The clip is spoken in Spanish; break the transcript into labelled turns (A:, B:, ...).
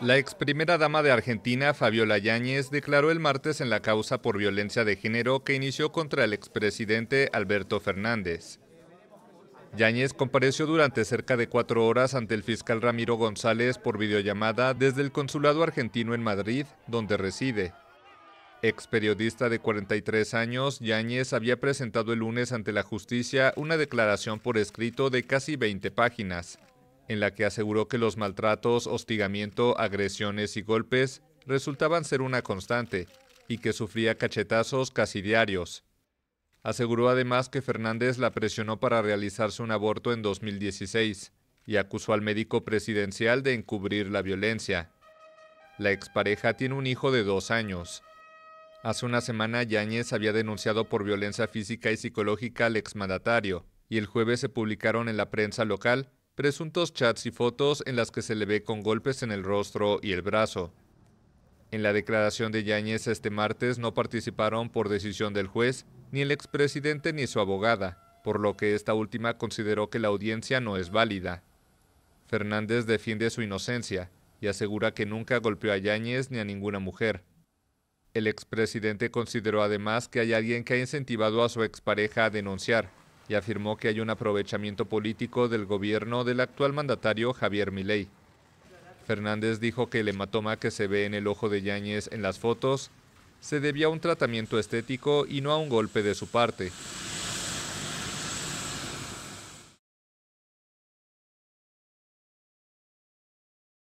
A: La ex primera dama de Argentina, Fabiola Yáñez, declaró el martes en la causa por violencia de género que inició contra el expresidente Alberto Fernández. Yáñez compareció durante cerca de cuatro horas ante el fiscal Ramiro González por videollamada desde el consulado argentino en Madrid, donde reside. Ex periodista de 43 años, Yáñez había presentado el lunes ante la justicia una declaración por escrito de casi 20 páginas, en la que aseguró que los maltratos, hostigamiento, agresiones y golpes resultaban ser una constante y que sufría cachetazos casi diarios. Aseguró además que Fernández la presionó para realizarse un aborto en 2016 y acusó al médico presidencial de encubrir la violencia. La expareja tiene un hijo de dos años. Hace una semana Yáñez había denunciado por violencia física y psicológica al exmandatario, y el jueves se publicaron en la prensa local presuntos chats y fotos en las que se le ve con golpes en el rostro y el brazo. En la declaración de Yáñez este martes no participaron por decisión del juez ni el expresidente ni su abogada, por lo que esta última consideró que la audiencia no es válida. Fernández defiende su inocencia y asegura que nunca golpeó a Yáñez ni a ninguna mujer. El expresidente consideró además que hay alguien que ha incentivado a su expareja a denunciar, y afirmó que hay un aprovechamiento político del gobierno del actual mandatario Javier Milei. Fernández dijo que el hematoma que se ve en el ojo de Yáñez en las fotos se debía a un tratamiento estético y no a un golpe de su parte.